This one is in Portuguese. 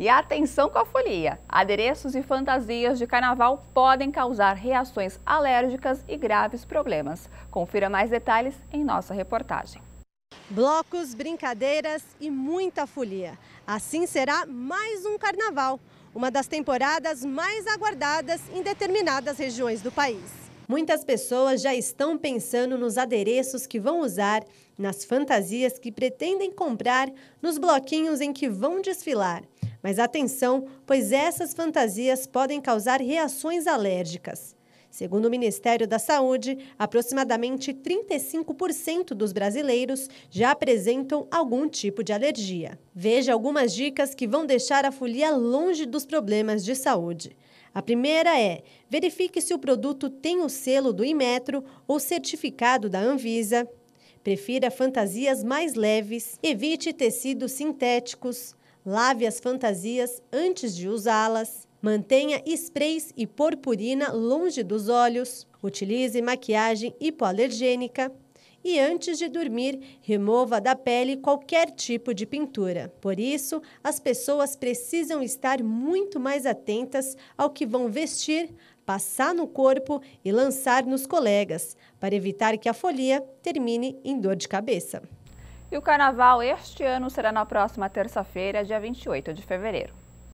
E atenção com a folia! Adereços e fantasias de carnaval podem causar reações alérgicas e graves problemas. Confira mais detalhes em nossa reportagem. Blocos, brincadeiras e muita folia. Assim será mais um carnaval, uma das temporadas mais aguardadas em determinadas regiões do país. Muitas pessoas já estão pensando nos adereços que vão usar, nas fantasias que pretendem comprar, nos bloquinhos em que vão desfilar. Mas atenção, pois essas fantasias podem causar reações alérgicas. Segundo o Ministério da Saúde, aproximadamente 35% dos brasileiros já apresentam algum tipo de alergia. Veja algumas dicas que vão deixar a folia longe dos problemas de saúde. A primeira é: verifique se o produto tem o selo do Inmetro ou certificado da Anvisa. Prefira fantasias mais leves, evite tecidos sintéticos, lave as fantasias antes de usá-las, mantenha sprays e purpurina longe dos olhos, utilize maquiagem hipoalergênica e antes de dormir, remova da pele qualquer tipo de pintura. Por isso, as pessoas precisam estar muito mais atentas ao que vão vestir, passar no corpo e lançar nos colegas, para evitar que a folia termine em dor de cabeça. E o carnaval este ano será na próxima terça-feira, dia 28 de fevereiro.